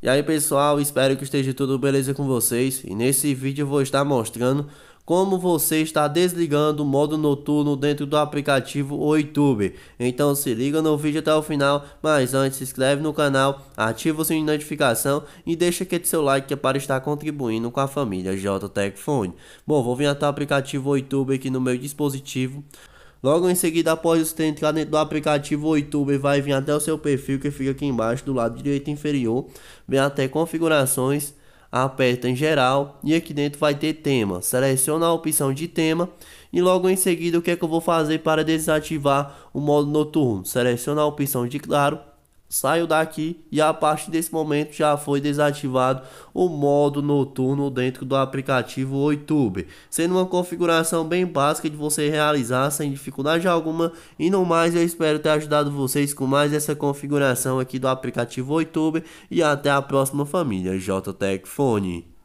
E aí pessoal, espero que esteja tudo beleza com vocês e nesse vídeo eu vou estar mostrando como você está desligando o modo noturno dentro do aplicativo Oitube YouTube. Então se liga no vídeo até o final, mas antes se inscreve no canal, ativa o sininho de notificação e deixa aqui seu like é para estar contribuindo com a família JTech Phone. Bom, vou vir até o aplicativo Oitube YouTube aqui no meu dispositivo. Logo em seguida, após você entrar dentro do aplicativo YouTube, vai vir até o seu perfil que fica aqui embaixo do lado direito inferior, vem até configurações, aperta em geral e aqui dentro vai ter tema. Seleciona a opção de tema e logo em seguida o que é que eu vou fazer para desativar o modo noturno? Seleciona a opção de claro saiu daqui e a partir desse momento já foi desativado o modo noturno dentro do aplicativo YouTube, sendo uma configuração bem básica de você realizar sem dificuldade alguma. E no mais, eu espero ter ajudado vocês com mais essa configuração aqui do aplicativo YouTube e até a próxima família JTech Fone.